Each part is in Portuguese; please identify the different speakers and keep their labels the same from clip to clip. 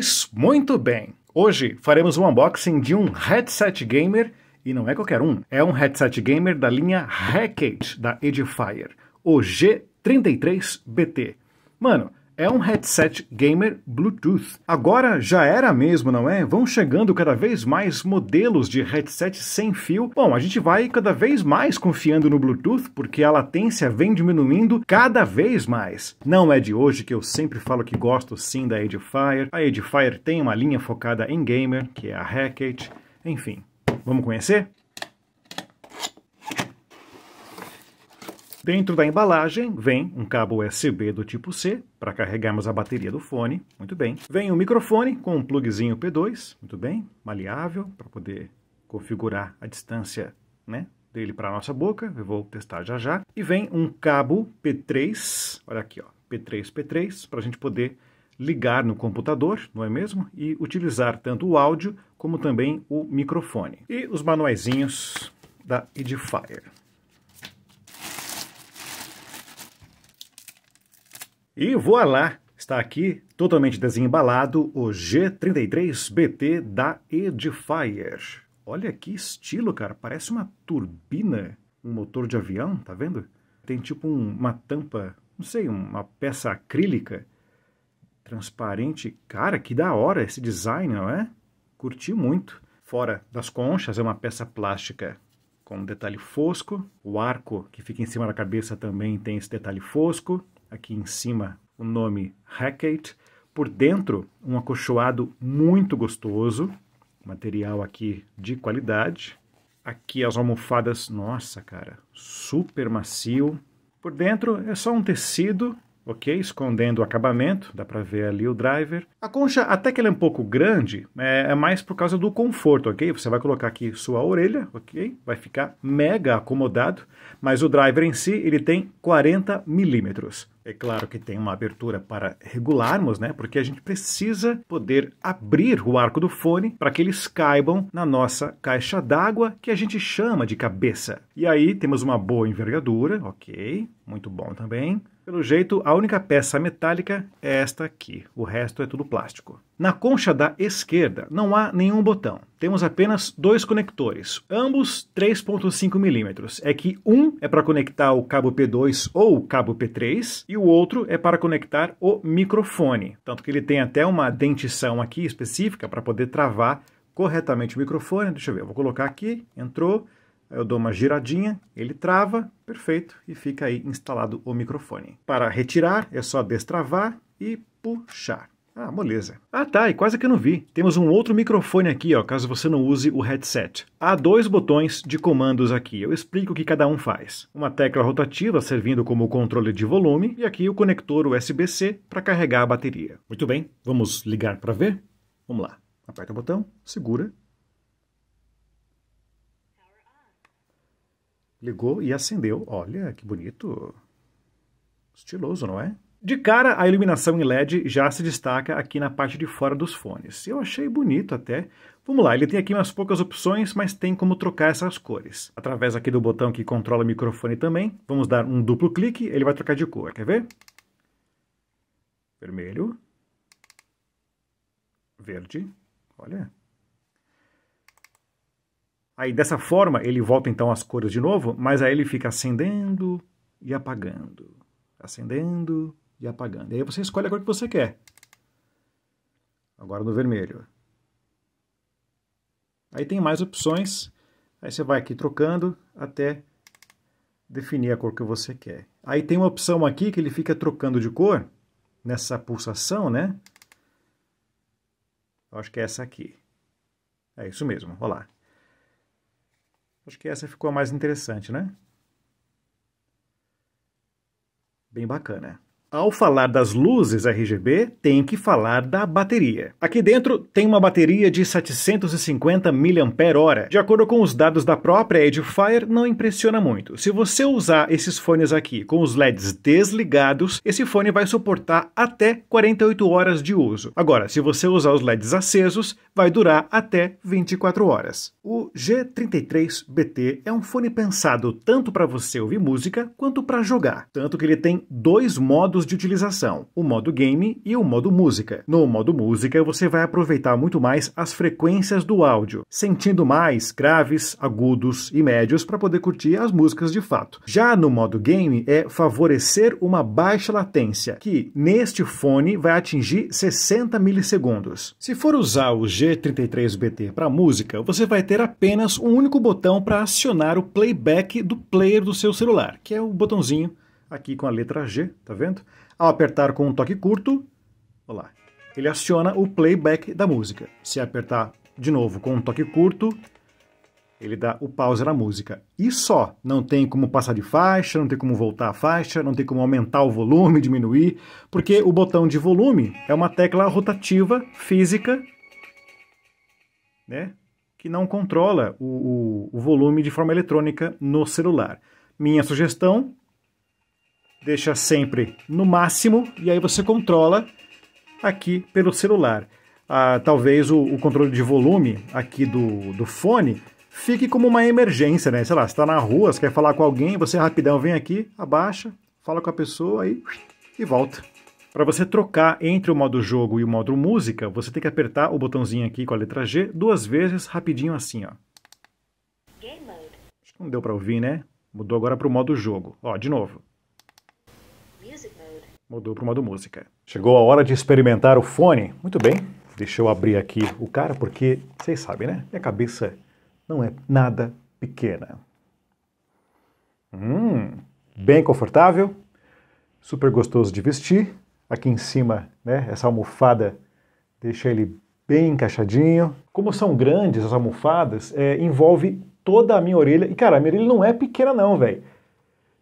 Speaker 1: Pois muito bem! Hoje faremos um unboxing de um headset gamer, e não é qualquer um, é um headset gamer da linha Hackage da Edifier, o G33BT. Mano, é um headset gamer Bluetooth. Agora já era mesmo, não é? Vão chegando cada vez mais modelos de headset sem fio. Bom, a gente vai cada vez mais confiando no Bluetooth porque a latência vem diminuindo cada vez mais. Não é de hoje que eu sempre falo que gosto sim da Edifier. A Edifier tem uma linha focada em gamer, que é a Hackett. Enfim, vamos conhecer? Dentro da embalagem vem um cabo USB do tipo C para carregarmos a bateria do fone, muito bem. Vem um microfone com um plugzinho P2, muito bem, maleável para poder configurar a distância, né, dele para a nossa boca, eu vou testar já já. E vem um cabo P3, olha aqui, ó, P3, P3, para a gente poder ligar no computador, não é mesmo? E utilizar tanto o áudio como também o microfone. E os manuaizinhos da Edifier. E voa lá! Está aqui, totalmente desembalado, o G33BT da Edifier. Olha que estilo, cara, parece uma turbina, um motor de avião, tá vendo? Tem tipo um, uma tampa, não sei, uma peça acrílica, transparente. Cara, que da hora esse design, não é? Curti muito. Fora das conchas é uma peça plástica com um detalhe fosco. O arco que fica em cima da cabeça também tem esse detalhe fosco aqui em cima o nome Hackett. Por dentro, um acolchoado muito gostoso, material aqui de qualidade. Aqui as almofadas, nossa cara, super macio. Por dentro é só um tecido, ok? Escondendo o acabamento, dá para ver ali o driver. A concha, até que ela é um pouco grande, é, é, mais por causa do conforto, ok? Você vai colocar aqui sua orelha, ok? Vai ficar mega acomodado, mas o driver em si, ele tem 40 milímetros. É claro que tem uma abertura para regularmos, né? Porque a gente precisa poder abrir o arco do fone para que eles caibam na nossa caixa d'água que a gente chama de cabeça. E aí temos uma boa envergadura, ok? Muito bom também. Pelo jeito, a única peça metálica é esta aqui, o resto é tudo plástico. Na concha da esquerda não há nenhum botão, temos apenas dois conectores, ambos 3.5 milímetros. É que um é para conectar o cabo P2 ou o cabo P3 e o outro é para conectar o microfone. Tanto que ele tem até uma dentição aqui específica para poder travar corretamente o microfone. Deixa eu ver, eu vou colocar aqui, entrou eu dou uma giradinha, ele trava, perfeito, e fica aí instalado o microfone. Para retirar, é só destravar e puxar. Ah, moleza. Ah tá, e quase que eu não vi. Temos um outro microfone aqui, ó, caso você não use o headset. Há dois botões de comandos aqui, eu explico o que cada um faz. Uma tecla rotativa servindo como controle de volume e aqui o conector USB-C para carregar a bateria. Muito bem, vamos ligar para ver? Vamos lá. Aperta o botão, segura Ligou e acendeu. Olha que bonito. Estiloso, não é? De cara, a iluminação em LED já se destaca aqui na parte de fora dos fones. Eu achei bonito até. Vamos lá, ele tem aqui umas poucas opções, mas tem como trocar essas cores. Através aqui do botão que controla o microfone também, vamos dar um duplo clique, ele vai trocar de cor. Quer ver? Vermelho. Verde. Olha. Aí dessa forma ele volta então as cores de novo, mas aí ele fica acendendo e apagando, acendendo e apagando. E aí você escolhe a cor que você quer. Agora no vermelho. Aí tem mais opções, aí você vai aqui trocando até definir a cor que você quer. Aí tem uma opção aqui que ele fica trocando de cor, nessa pulsação, né? Eu acho que é essa aqui. É isso mesmo, olha lá. Acho que essa ficou a mais interessante, né? Bem bacana. Ao falar das luzes RGB, tem que falar da bateria. Aqui dentro tem uma bateria de 750 mAh. De acordo com os dados da própria Edifier, não impressiona muito. Se você usar esses fones aqui com os LEDs desligados, esse fone vai suportar até 48 horas de uso. Agora, se você usar os LEDs acesos, vai durar até 24 horas. O G33BT é um fone pensado tanto para você ouvir música quanto para jogar, tanto que ele tem dois modos modos de utilização, o modo game e o modo música. No modo música, você vai aproveitar muito mais as frequências do áudio, sentindo mais graves, agudos e médios para poder curtir as músicas de fato. Já no modo game, é favorecer uma baixa latência, que neste fone vai atingir 60 milissegundos. Se for usar o G33BT para música, você vai ter apenas um único botão para acionar o playback do player do seu celular, que é o botãozinho aqui com a letra G, tá vendo? Ao apertar com um toque curto, olha lá, ele aciona o playback da música. Se apertar de novo com um toque curto, ele dá o pause na música. E só, não tem como passar de faixa, não tem como voltar a faixa, não tem como aumentar o volume, diminuir, porque o botão de volume é uma tecla rotativa física, né, que não controla o, o, o volume de forma eletrônica no celular. Minha sugestão deixa sempre no máximo e aí você controla aqui pelo celular. Ah, talvez o, o, controle de volume aqui do, do fone fique como uma emergência, né? Sei lá, você está na rua, você quer falar com alguém, você rapidão vem aqui, abaixa, fala com a pessoa aí e volta. Para você trocar entre o modo jogo e o modo música, você tem que apertar o botãozinho aqui com a letra G duas vezes, rapidinho assim, ó. Acho que não deu para ouvir, né? Mudou agora para o modo jogo. Ó, de novo mudou para o modo música. Chegou a hora de experimentar o fone. Muito bem, deixa eu abrir aqui o cara, porque vocês sabem, né? Minha cabeça não é nada pequena. Hum, bem confortável, super gostoso de vestir. Aqui em cima, né, essa almofada deixa ele bem encaixadinho. Como são grandes as almofadas, é, envolve toda a minha orelha. E cara, a minha orelha não é pequena não, velho.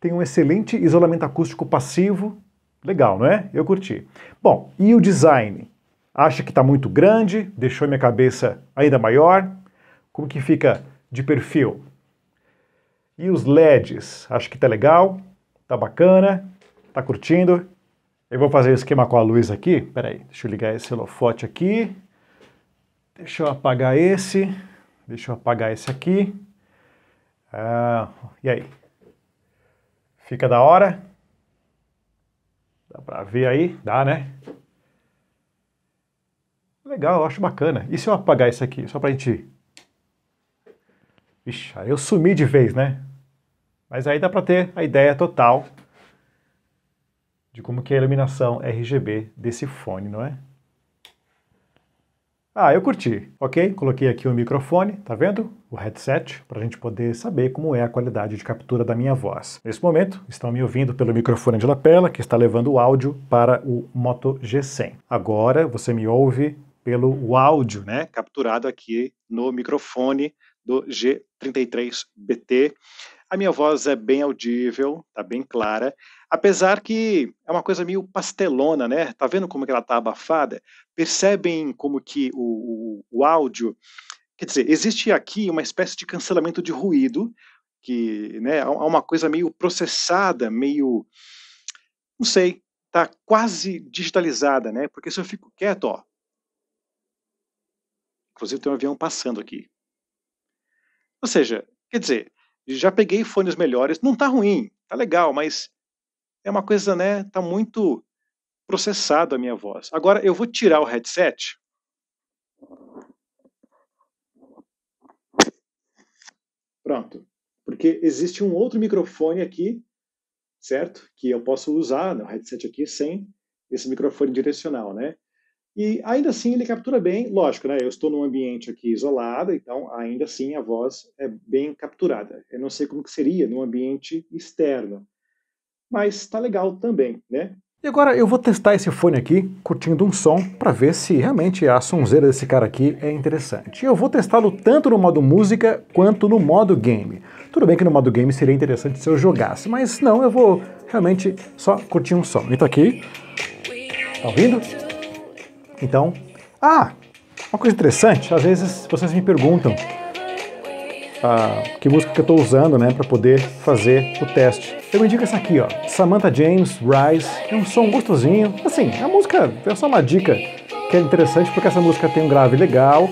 Speaker 1: Tem um excelente isolamento acústico passivo, Legal, não é? Eu curti. Bom, e o design? Acha que está muito grande? Deixou minha cabeça ainda maior? Como que fica de perfil? E os LEDs? Acho que tá legal? Tá bacana? Tá curtindo? Eu vou fazer o esquema com a luz aqui. Peraí, deixa eu ligar esse holofote aqui. Deixa eu apagar esse. Deixa eu apagar esse aqui. Ah, e aí? Fica da hora? Dá para ver aí? Dá, né? Legal, eu acho bacana. E se eu apagar isso aqui, só para a gente... Ixi, aí eu sumi de vez, né? Mas aí dá para ter a ideia total de como que é a iluminação RGB desse fone, não é? Ah, eu curti, ok? Coloquei aqui o microfone, tá vendo? o headset para a gente poder saber como é a qualidade de captura da minha voz. Nesse momento, estão me ouvindo pelo microfone de lapela, que está levando o áudio para o Moto G100. Agora você me ouve pelo áudio, né, capturado aqui no microfone do G33BT. A minha voz é bem audível, tá bem clara, apesar que é uma coisa meio pastelona, né? Tá vendo como que ela tá abafada? Percebem como que o, o, o áudio Quer dizer, existe aqui uma espécie de cancelamento de ruído, que né, há uma coisa meio processada, meio. não sei, tá quase digitalizada, né? Porque se eu fico quieto, ó. Inclusive tem um avião passando aqui. Ou seja, quer dizer, já peguei fones melhores, não tá ruim, tá legal, mas é uma coisa, né? Tá muito processado a minha voz. Agora eu vou tirar o headset Pronto. Porque existe um outro microfone aqui, certo? Que eu posso usar no headset aqui sem esse microfone direcional, né? E ainda assim ele captura bem, lógico, né? Eu estou num ambiente aqui isolado, então ainda assim a voz é bem capturada. Eu não sei como que seria num ambiente externo, mas tá legal também, né? E agora eu vou testar esse fone aqui, curtindo um som, para ver se realmente a sonzeira desse cara aqui é interessante. Eu vou testá-lo tanto no modo música quanto no modo game. Tudo bem que no modo game seria interessante se eu jogasse, mas não, eu vou realmente só curtir um som. Então aqui, tá ouvindo? Então, ah, uma coisa interessante, às vezes vocês me perguntam, a, que música que eu estou usando, né, para poder fazer o teste. Eu indico essa aqui, ó, Samantha James, Rise. É um som gostosinho. Assim, a música é só uma dica que é interessante porque essa música tem um grave legal,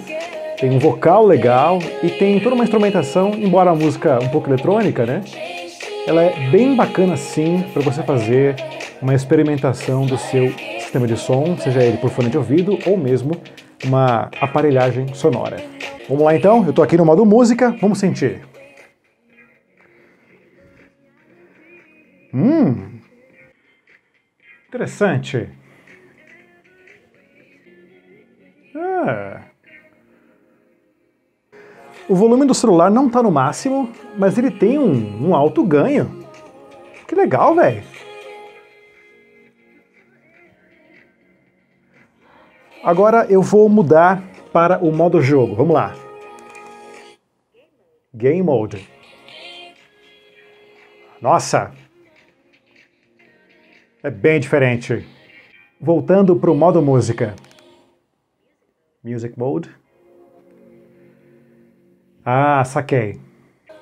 Speaker 1: tem um vocal legal e tem toda uma instrumentação, embora a música um pouco eletrônica, né? Ela é bem bacana sim para você fazer uma experimentação do seu sistema de som, seja ele por fone de ouvido ou mesmo uma aparelhagem sonora. Vamos lá então, eu estou aqui no modo música, vamos sentir. Hum, interessante. Ah. O volume do celular não está no máximo, mas ele tem um, um alto ganho. Que legal, velho. Agora eu vou mudar para o modo jogo. Vamos lá. Game Mode. Nossa! É bem diferente. Voltando para o modo música. Music Mode. Ah, saquei.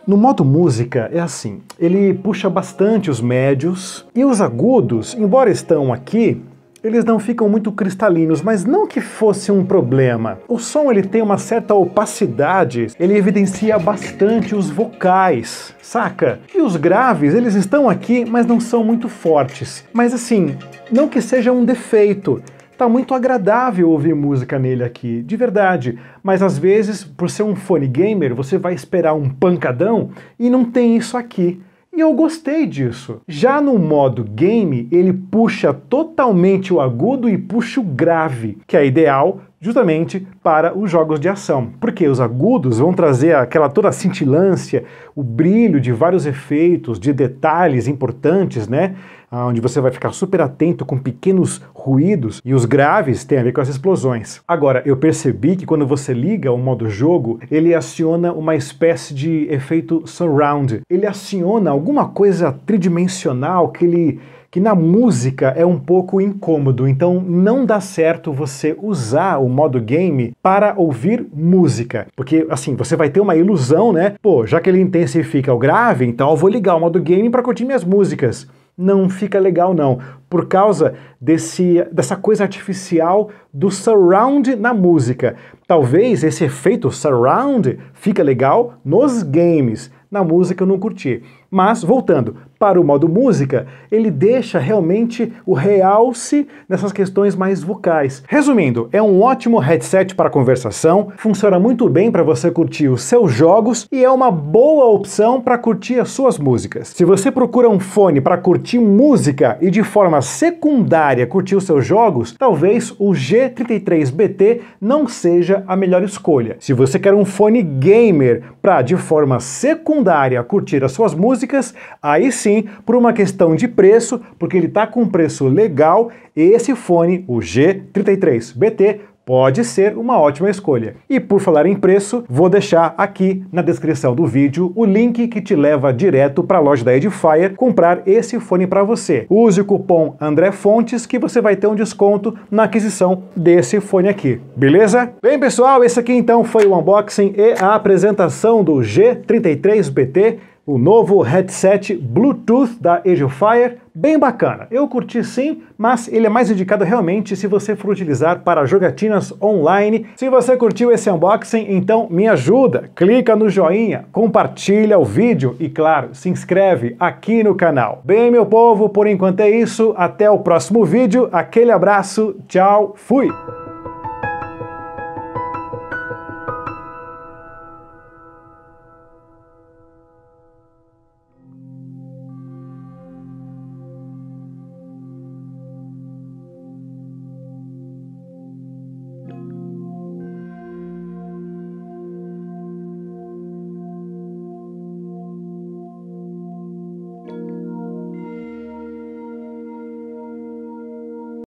Speaker 1: No modo música é assim, ele puxa bastante os médios e os agudos, embora estão aqui, eles não ficam muito cristalinos, mas não que fosse um problema. O som ele tem uma certa opacidade, ele evidencia bastante os vocais, saca? E os graves, eles estão aqui, mas não são muito fortes. Mas assim, não que seja um defeito, tá muito agradável ouvir música nele aqui, de verdade. Mas às vezes, por ser um fone gamer, você vai esperar um pancadão e não tem isso aqui. E eu gostei disso. Já no modo game, ele puxa totalmente o agudo e puxa o grave, que é ideal justamente para os jogos de ação, porque os agudos vão trazer aquela toda cintilância, o brilho de vários efeitos, de detalhes importantes, né? onde você vai ficar super atento com pequenos ruídos e os graves têm a ver com as explosões. Agora, eu percebi que quando você liga o modo jogo, ele aciona uma espécie de efeito surround. Ele aciona alguma coisa tridimensional que ele que na música é um pouco incômodo, então não dá certo você usar o modo game para ouvir música, porque assim, você vai ter uma ilusão, né? Pô, já que ele intensifica o grave, então eu vou ligar o modo game para curtir minhas músicas não fica legal não, por causa desse, dessa coisa artificial do surround na música. Talvez esse efeito surround fica legal nos games, na música eu não curti. Mas, voltando para o modo música, ele deixa realmente o realce nessas questões mais vocais. Resumindo, é um ótimo headset para conversação, funciona muito bem para você curtir os seus jogos e é uma boa opção para curtir as suas músicas. Se você procura um fone para curtir música e de forma secundária curtir os seus jogos, talvez o G33BT não seja a melhor escolha. Se você quer um fone gamer para de forma secundária curtir as suas músicas, músicas, aí sim, por uma questão de preço, porque ele está com um preço legal, esse fone, o G33BT, pode ser uma ótima escolha. E por falar em preço, vou deixar aqui na descrição do vídeo o link que te leva direto para a loja da Edifier comprar esse fone para você. Use o cupom André Fontes que você vai ter um desconto na aquisição desse fone aqui, beleza? Bem pessoal, esse aqui então foi o unboxing e a apresentação do G33BT o novo headset Bluetooth da Fire, bem bacana. Eu curti sim, mas ele é mais indicado realmente se você for utilizar para jogatinas online. Se você curtiu esse unboxing, então me ajuda, clica no joinha, compartilha o vídeo e claro, se inscreve aqui no canal. Bem meu povo, por enquanto é isso, até o próximo vídeo, aquele abraço, tchau, fui!